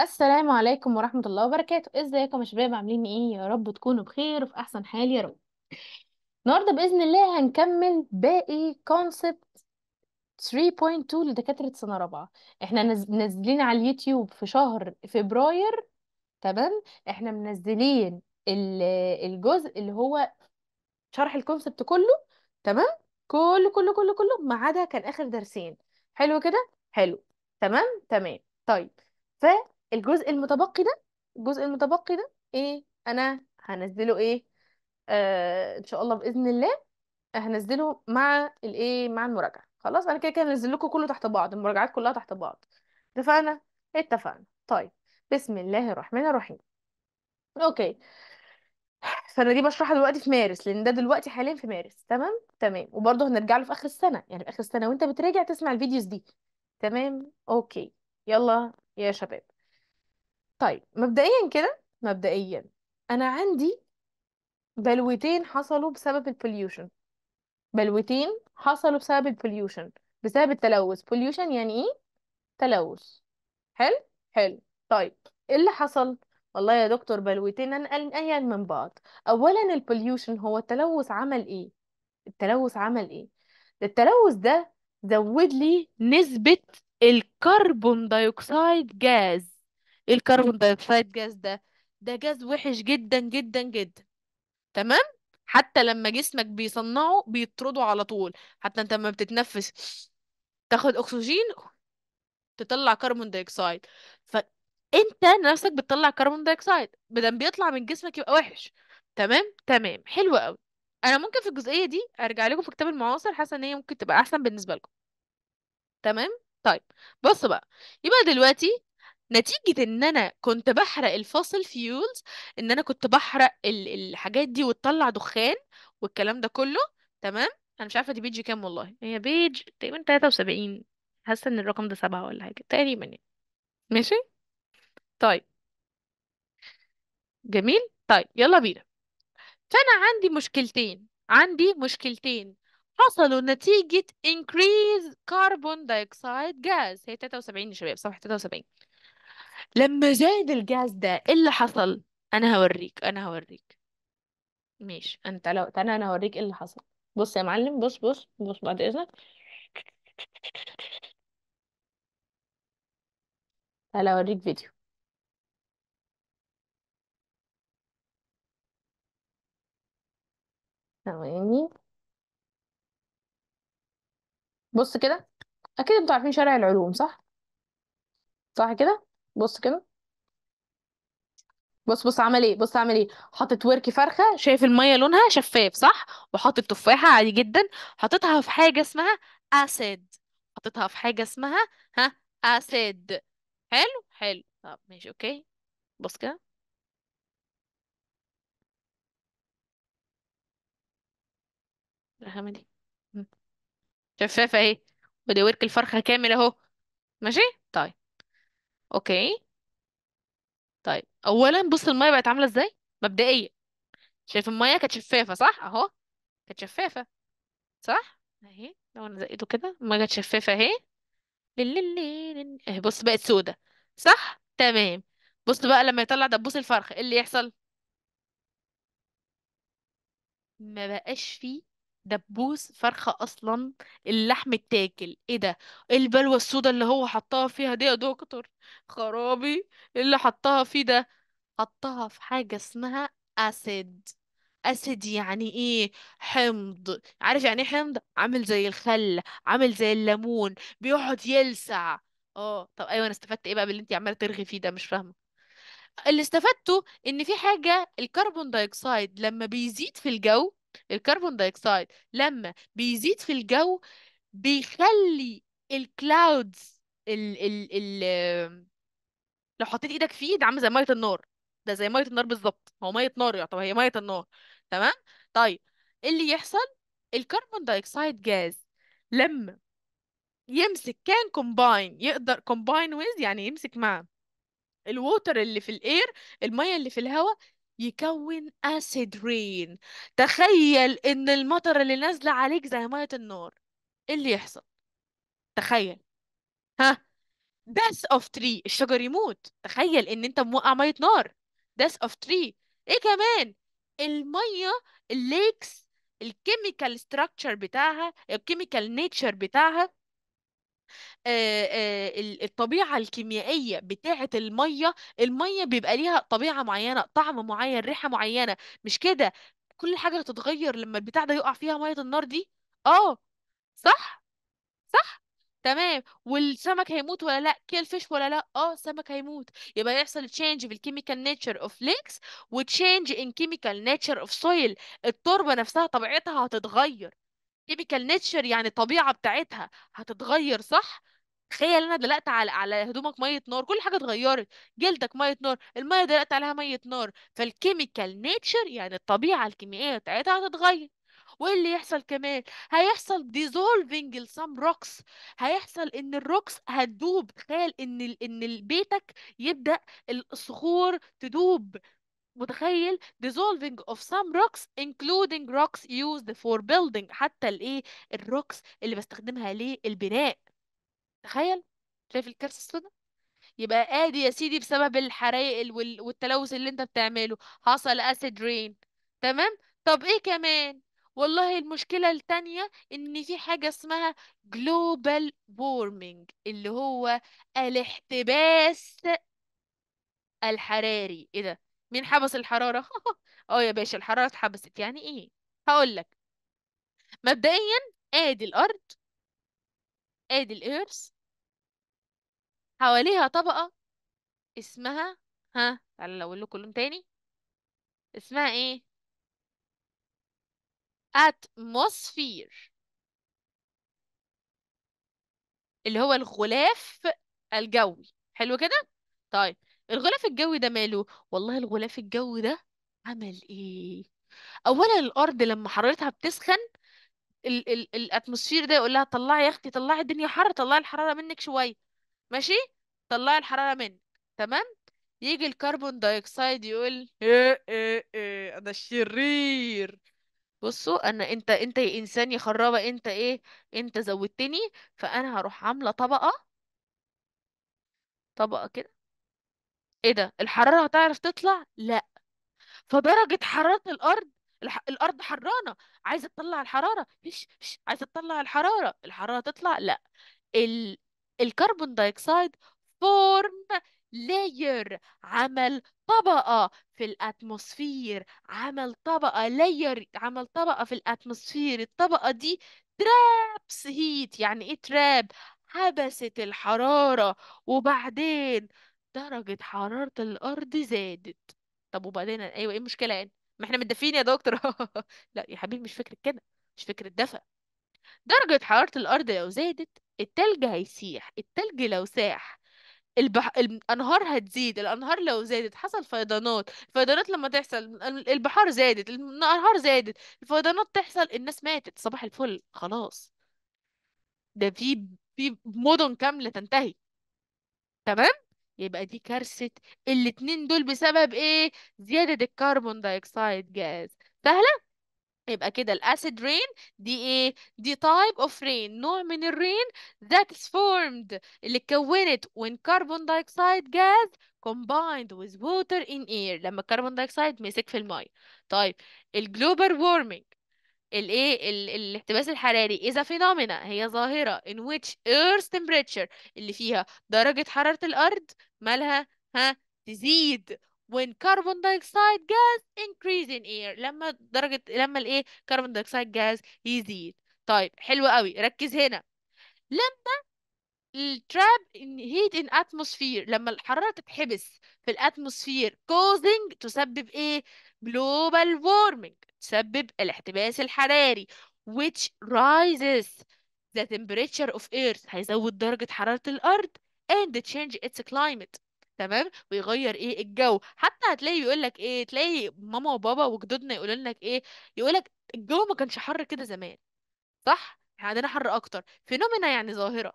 السلام عليكم ورحمة الله وبركاته ازيكم يا شباب عاملين ايه يا رب تكونوا بخير وفي احسن حال يا رب النهارده بإذن الله هنكمل باقي كونسبت 3.2 لدكاترة سنة رابعة احنا منزلين على اليوتيوب في شهر فبراير تمام احنا منزلين الجزء اللي هو شرح الكونسبت كله تمام كله كله كله كله ما عدا كان آخر درسين حلو كده حلو تمام تمام طيب ف الجزء المتبقي ده الجزء المتبقي ده ايه انا هنزله ايه آه ان شاء الله باذن الله هنزله مع الايه مع المراجعه خلاص انا كده كده هنزل لكم كله تحت بعض المراجعات كلها تحت بعض اتفقنا اتفقنا طيب بسم الله الرحمن الرحيم اوكي فانا دي بشرحها دلوقتي في مارس لان ده دلوقتي حاليا في مارس تمام تمام وبرضه هنرجع له في اخر السنه يعني في اخر السنه وانت بتراجع تسمع الفيديوز دي تمام اوكي يلا يا شباب طيب مبدئيا كده مبدئيا انا عندي بلوتين حصلوا بسبب البوليوشن بلوتين حصلوا بسبب البوليوشن بسبب التلوث بوليوشن يعني ايه تلوث حلو حلو طيب ايه اللي حصل والله يا دكتور بلوتين انقل من بعض اولا البوليوشن هو التلوث عمل ايه التلوث عمل ايه التلوث ده زود لي نسبة الكربون دايوكسيد جاز ايه الكربون دايوكسيد جاز ده ده جاز وحش جدا جدا جدا تمام حتى لما جسمك بيصنعه بيطرده على طول حتى انت لما بتتنفس تاخد اكسجين تطلع كربون دايوكسيد فانت نفسك بتطلع كربون دايوكسيد بدل بيطلع من جسمك يبقى وحش تمام تمام حلو قوي انا ممكن في الجزئيه دي ارجع لكم في كتاب المعاصر حاسه ان هي ممكن تبقى احسن بالنسبه لكم تمام طيب بص بقى يبقى دلوقتي نتيجة ان انا كنت بحرق الفاصل فيولز ان انا كنت بحرق ال- الحاجات دي وتطلع دخان والكلام ده كله تمام انا مش عارفة دي بيج كام والله هي بيج تقريبا 73 حاسة ان الرقم ده سبعة ولا حاجة تقريبا يعني ماشي طيب جميل طيب يلا بينا فانا عندي مشكلتين عندي مشكلتين حصلوا نتيجة increase carbon dioxide gas هي 73 يا شباب صفحة 73 لما زاد الجهاز ده ايه اللي حصل انا هوريك انا هوريك ماشي انت لو تعالى انا هوريك ايه اللي حصل بص يا معلم بص بص بص بعد اذنك تعالى اوريك فيديو ثواني بص كده اكيد انتوا عارفين شارع العلوم صح صح كده بص كده بص بص عمل ايه بص عمل ايه حاطط ورك فرخه شايف الميه لونها شفاف صح وحاطط تفاحه عادي جدا حاططها في حاجه اسمها اسيد حاططها في حاجه اسمها ها اسيد حلو حلو طب ماشي اوكي بص كده رحمة دي شفافه اهي ودي ورك الفرخه كامل اهو ماشي طيب اوكي طيب اولا بص المايه بقت عامله ازاي مبدئيا شايف المايه كانت شفافه صح اهو كانت شفافه صح اهي لو انا زقيته كده المايه كانت شفافه اهي اهي بص بقت سودة صح تمام بص بقى لما يطلع دبوس الفرخ ايه اللي يحصل ما بقاش فيه دبوس فرخة أصلا اللحم التاكل ايه ده ايه البلوة السودا اللي هو حطها فيها دي يا دكتور خرابي ايه اللي حطها فيه ده حطها في حاجة اسمها أسيد أسيد يعني ايه حمض عارف يعني ايه حمض عامل زي الخل عامل زي الليمون بيقعد يلسع اه طب ايوه انا استفدت ايه بقى باللي انت عماله ترغي فيه ده مش فاهمه اللي استفدته ان في حاجه الكربون دايوكسيد لما بيزيد في الجو الكربون دايكسايد لما بيزيد في الجو بيخلي الكلاودز ال ال ال لو حطيت ايدك فيه ده عامل زي ميه النار ده زي ميه النار بالظبط هو ميه نار يعتبر هي ميه النار تمام طيب اللي يحصل الكربون دايكسايد جاز لما يمسك كان كومباين يقدر كومباين ويز يعني يمسك مع الووتر اللي في الاير الميه اللي في الهواء يكون acid rain تخيل ان المطر اللي نازله عليك زي ميه النار ايه اللي يحصل تخيل ها death of tree الشجر يموت تخيل ان انت موقع ميه نار death of tree ايه كمان الميه الليكس الكيميكال ستراكشر بتاعها الكيميكال نيتشر بتاعها الطبيعه الكيميائيه بتاعه الميه الميه بيبقى ليها طبيعه معينه طعم معين ريحه معينه مش كده كل حاجه هتتغير لما البتاع ده يقع فيها ميه النار دي اه صح صح تمام والسمك هيموت ولا لا كيل فيش ولا لا اه السمك هيموت يبقى يحصل تشينج في الكيميكال نيتشر اوف ليكس وتشينج ان كيميكال نيتشر اوف سويل التربه نفسها طبيعتها هتتغير كيميكال نيتشر يعني الطبيعه بتاعتها هتتغير صح تخيل انا دلقت على على هدومك ميه نار كل حاجه اتغيرت جلدك ميه نار الميه دلقت عليها ميه نار فالكيميكال نيتشر يعني الطبيعه الكيميائيه بتاعتها هتتغير وايه اللي يحصل كمان هيحصل ديزولفينج لسام روكس هيحصل ان الروكس هتدوب تخيل ان ال... ان بيتك يبدا الصخور تدوب متخيل dissolving of some rocks including rocks used for building حتى الايه الروكس اللي بستخدمها للبناء تخيل شايف الكارثه السوداء يبقى ادي يا سيدي بسبب الحرائق والتلوث اللي انت بتعمله حصل اسيد رين تمام طب ايه كمان والله المشكلة التانية إن في حاجة اسمها جلوبال وورمنج اللي هو الاحتباس الحراري ايه ده مين حبس الحرارة اه يا باشا الحرارة اتحبست يعني ايه هقول لك مبدئيا ادي الارض ادي الايرث حواليها طبقة اسمها ها تعالى اقول لكم كلهم تاني اسمها ايه اتموسفير اللي هو الغلاف الجوي حلو كده طيب الغلاف الجوي ده ماله والله الغلاف الجوي ده عمل ايه اولا الارض لما حرارتها بتسخن ال ال الاتموسفير ده يقول لها طلعي يا اختي طلعي الدنيا حر طلعي الحراره منك شويه ماشي طلعي الحرارة منك تمام يجي الكربون دايوكسيد يقول ايه ايه ايه انا الشرير بصوا انا انت انت يا انسان يا خرابة انت ايه انت زودتني فانا هروح عاملة طبقة طبقة كده ايه ده الحرارة هتعرف تطلع لا فدرجة حرارة الارض الح... الارض حرانة عايزة تطلع الحرارة فيش فيش عايزة تطلع الحرارة الحرارة تطلع لا ال... الكربون دايكسايد فورم لاير عمل طبقة في الأتموسفير عمل طبقة لاير عمل طبقة في الأتموسفير الطبقة دي ترابس هيت يعني إيه تراب حبست الحرارة وبعدين درجة حرارة الأرض زادت طب وبعدين أيوة إيه المشكلة يعني ما إحنا متدفين يا دكتور لا يا حبيبي مش فكرة كده مش فكرة دفى درجة حرارة الأرض لو زادت التلج هيسيح التلج لو ساح البح... الانهار هتزيد الانهار لو زادت حصل فيضانات الفيضانات لما تحصل البحار زادت الانهار زادت الفيضانات تحصل الناس ماتت صباح الفل خلاص ده في في مدن كامله تنتهي تمام يبقى دي كارثه الاتنين دول بسبب ايه زياده الكربون دايكسايد جاز سهله يبقى كده الاسيد رين دي ايه دي type of rain نوع من الرين that is formed اللي اتكونت when carbon dioxide gas combined with water in air لما الكربون dioxide مسك في الميه طيب الجلوبال warming الايه الاحتباس الحراري is a phenomena هي ظاهره in which earth temperature اللي فيها درجه حراره الارض مالها ها تزيد when carbon dioxide gas increase in air لما درجة لما الايه carbon dioxide gas يزيد طيب حلو قوي ركز هنا لما التراب heat in atmosphere لما الحرارة تتحبس في الاتموسفير causing تسبب ايه global warming تسبب الاحتباس الحراري which rises the temperature of earth هيزود درجة حرارة الأرض and change its climate تمام ويغير ايه الجو حتى هتلاقي يقول لك ايه تلاقي ماما وبابا وجدودنا يقولوا لك ايه يقول لك الجو ما كانش حر كده زمان صح احنا عندنا حر اكتر فينومينا يعني ظاهرة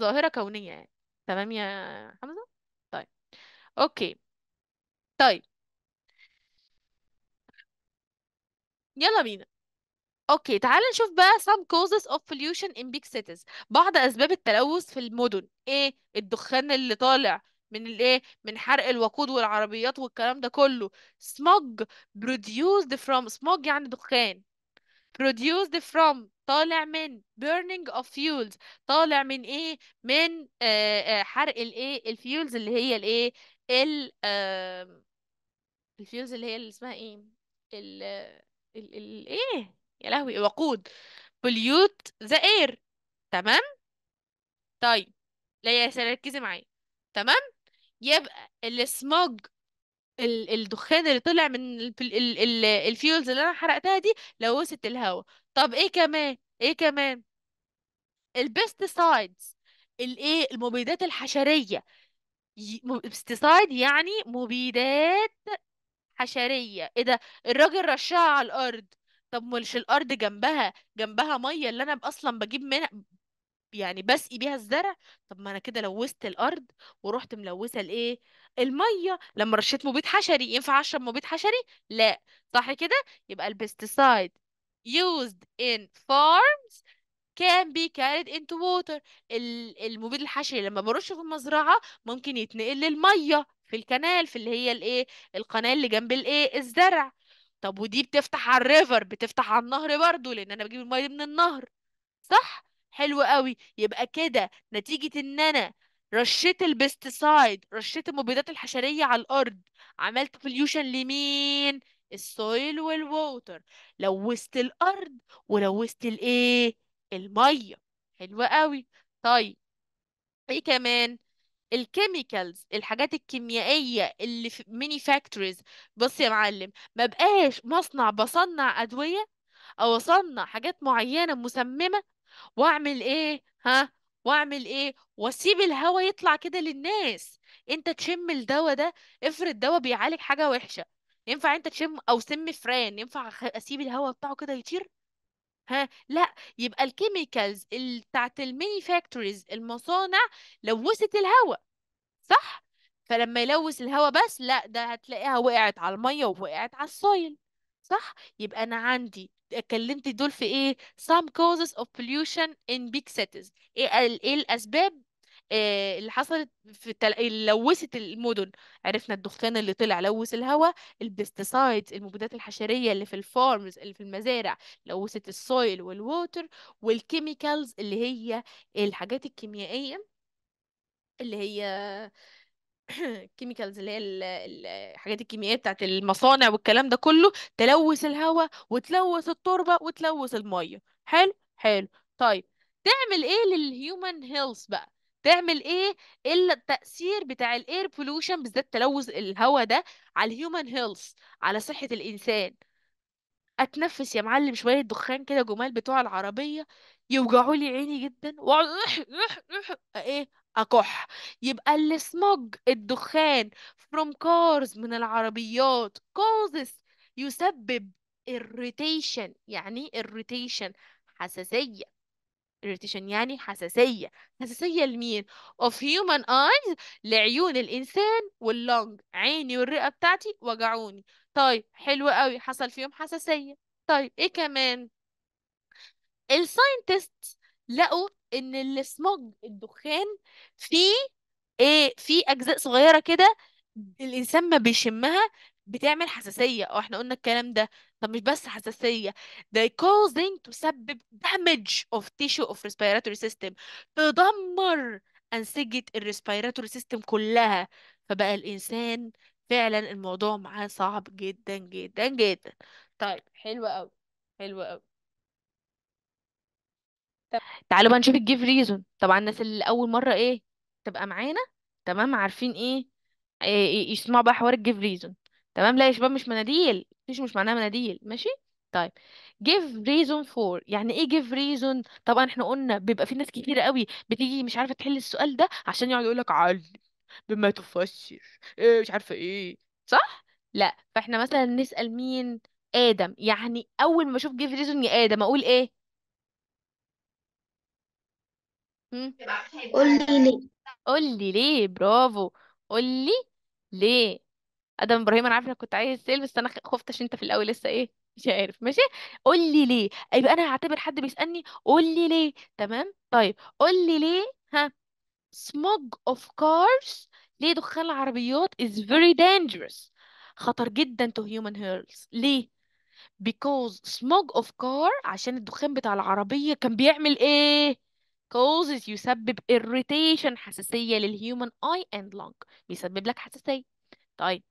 ظاهرة كونية يعني تمام يا حمزة طيب اوكي طيب يلا بينا اوكي تعال نشوف بقى some causes of pollution in big cities بعض اسباب التلوث في المدن ايه الدخان اللي طالع من الايه من حرق الوقود والعربيات والكلام ده كله smog produced from smog يعني دخان produced from طالع من burning of fuels طالع من ايه من آه، آه، حرق الايه الفيولز اللي هي الايه ال إيه؟ الفيولز اللي هي اللي اسمها ايه ال ال, ال, ال ايه يا لهوي وقود pollute the air تمام طيب لا يا ركزي معايا تمام يبقى السموج الدخان اللي طلع من الفيولز اللي انا حرقتها دي لوثت الهواء طب ايه كمان ايه كمان البستسايدز الايه المبيدات الحشريه بيستسايد يعني مبيدات حشريه ايه ده الراجل رشها على الارض طب مش الارض جنبها جنبها ميه اللي انا اصلا بجيب منها يعني بسقي بيها الزرع طب ما انا كده لوثت الارض ورحت ملوثه الايه الميه لما رشيت مبيد حشري ينفع اشرب مبيد حشري لا صح كده يبقى البيستسايد used in farms can be carried into water المبيد الحشري لما برشه في المزرعه ممكن يتنقل للميه في الكنال في اللي هي الايه القناه اللي جنب الايه الزرع طب ودي بتفتح على الريفر بتفتح على النهر برضو لان انا بجيب الميه من النهر صح حلو قوي يبقى كده نتيجه ان انا رشيت البستسايد رشيت المبيدات الحشريه على الارض عملت فليوشن لمين السويل والووتر لوثت الارض ولوثت الايه الميه حلو قوي طيب ايه كمان الكيميكالز الحاجات الكيميائيه اللي في ميني فاكتوريز بص يا معلم ما بقاش مصنع بصنع ادويه او اصنع حاجات معينه مسممه واعمل ايه ها واعمل ايه واسيب الهوا يطلع كده للناس انت تشم الدواء ده افرض دواء بيعالج حاجه وحشه ينفع انت تشم او سم فران ينفع اسيب الهوا بتاعه كده يطير ها لا يبقى الكيميكالز بتاعت المانيفاكتوريز المصانع لوثت الهواء صح فلما يلوث الهواء بس لا ده هتلاقيها وقعت على الميه ووقعت على السويل صح يبقى انا عندي اتكلمت دول في ايه some causes of pollution in big cities ايه ايه الاسباب آه، اللي حصلت في التل... لوثت المدن عرفنا الدخان اللي طلع لوث الهواء البستسايدز المبيدات الحشريه اللي في الفارمز اللي في المزارع لوثت السويل والووتر والكيميكالز اللي هي الحاجات الكيميائيه اللي هي كيميكالز اللي هي الحاجات الكيميائيه بتاعت المصانع والكلام ده كله تلوث الهواء وتلوث التربه وتلوث الميه حلو حلو طيب تعمل ايه للهيومن هيلث بقى تعمل ايه الا التاثير بتاع الاير بولوشن بالذات تلوث الهواء ده على الهيومن هيلث على صحه الانسان اتنفس يا معلم شويه دخان كده جمال بتوع العربيه يوجعوا لي عيني جدا واقعد ايه اكح يبقى السموج الدخان from cars من العربيات causes يسبب irritation يعني إيه irritation حساسيه irritation يعني حساسية حساسية لمين؟ of human eyes لعيون الإنسان واللونج عيني والرئة بتاعتي وجعوني طيب حلو قوي حصل فيهم حساسية طيب إيه كمان؟ الساينتست لقوا إن السموج الدخان فيه إيه في أجزاء صغيرة كده الإنسان ما بيشمها بتعمل حساسية اه احنا قلنا الكلام ده طب مش بس حساسية they causing تسبب damage of tissue of respiratory system تدمر أنسجة ال respiratory system كلها فبقى الإنسان فعلا الموضوع معاه صعب جدا جدا جدا طيب حلو قوي حلو قوي طب تعالوا بقى نشوف الجيف ريزون طبعا الناس اللي أول مرة إيه تبقى معانا تمام عارفين إيه, إيه, إيه، يسمعوا بقى حوار الجيف ريزون تمام لا يا شباب مش مناديل مفيش مش معناها مناديل ماشي طيب give reason for يعني ايه give reason طبعا احنا قلنا بيبقى في ناس كتيرة قوي بتيجي مش عارفة تحل السؤال ده عشان يقعد يقول لك علم بما تفسر ايه مش عارفة ايه صح لا فاحنا مثلا نسأل مين آدم يعني اول ما اشوف give reason يا آدم اقول ايه هم؟ قول لي ليه قول لي ليه برافو قول لي ليه ادم ابراهيم انا عارفه انك كنت عايز تسال بس انا خفت عشان انت في الاول لسه ايه مش عارف ماشي قول لي ليه يبقى انا هعتبر حد بيسالني قول لي ليه تمام طيب قول لي ليه ها smog of cars ليه دخان العربيات is very dangerous خطر جدا to human health ليه because smog of car عشان الدخان بتاع العربية كان بيعمل ايه causes يسبب irritation حساسية للhuman eye and lung بيسبب لك حساسية طيب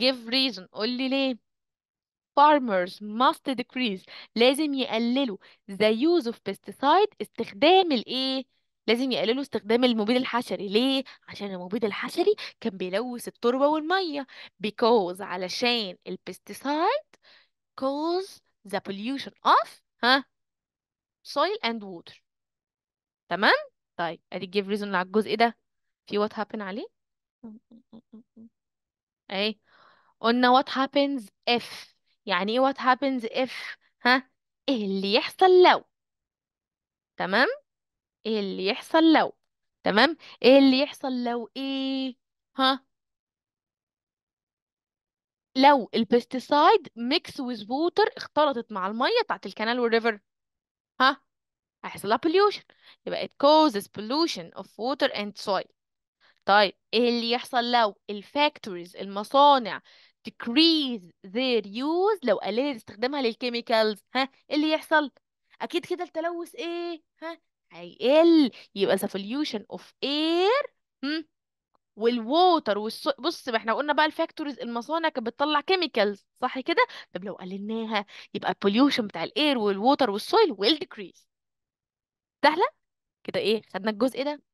give reason قول لي ليه farmers must decrease لازم يقللوا the use of pesticide استخدام الايه لازم يقللوا استخدام المبيد الحشري ليه عشان المبيد الحشري كان بيلوث التربة والمية because علشان البستيسايد cause the pollution of ها soil and water تمام طيب ادي give reason على الجزء ايه ده في what happened عليه اهي قلنا what happens if يعني ايه what happens if ها ايه اللي يحصل لو تمام ايه اللي يحصل لو تمام ايه اللي يحصل لو ايه ها لو البستيسايد ميكس ويز ووتر اختلطت مع الميه بتاعت الكنال والريفر ها هيحصل لها pollution يبقى it causes pollution of water and soil طيب ايه اللي يحصل لو الفاكتوريز المصانع decrease their use لو قللت استخدامها للكيميكالز ها ايه اللي يحصل اكيد كده التلوث ايه ها هيقل يبقى the pollution of air والووتر والص... بص ما احنا قلنا بقى الفاكتورز المصانع كانت بتطلع كيميكالز صح كده طب لو قللناها يبقى البوليوشن بتاع الاير والووتر والسويل ويل ديكريز سهله كده ايه خدنا الجزء ده